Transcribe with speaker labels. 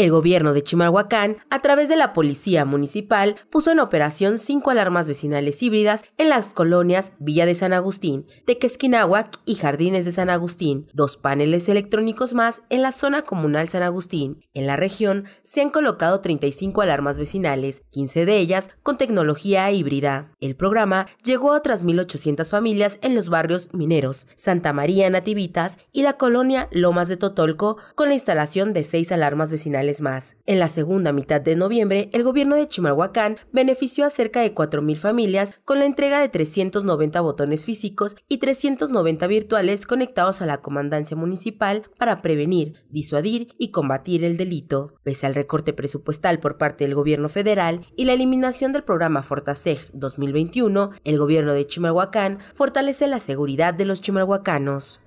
Speaker 1: El gobierno de Chimalhuacán, a través de la Policía Municipal, puso en operación cinco alarmas vecinales híbridas en las colonias Villa de San Agustín, Tequesquinahuac y Jardines de San Agustín, dos paneles electrónicos más en la zona comunal San Agustín. En la región se han colocado 35 alarmas vecinales, 15 de ellas con tecnología híbrida. El programa llegó a otras 1.800 familias en los barrios mineros, Santa María Nativitas y la colonia Lomas de Totolco, con la instalación de seis alarmas vecinales más. En la segunda mitad de noviembre, el gobierno de Chimalhuacán benefició a cerca de 4.000 familias con la entrega de 390 botones físicos y 390 virtuales conectados a la comandancia municipal para prevenir, disuadir y combatir el delito. Pese al recorte presupuestal por parte del gobierno federal y la eliminación del programa Fortaseg 2021, el gobierno de Chimalhuacán fortalece la seguridad de los chimalhuacanos.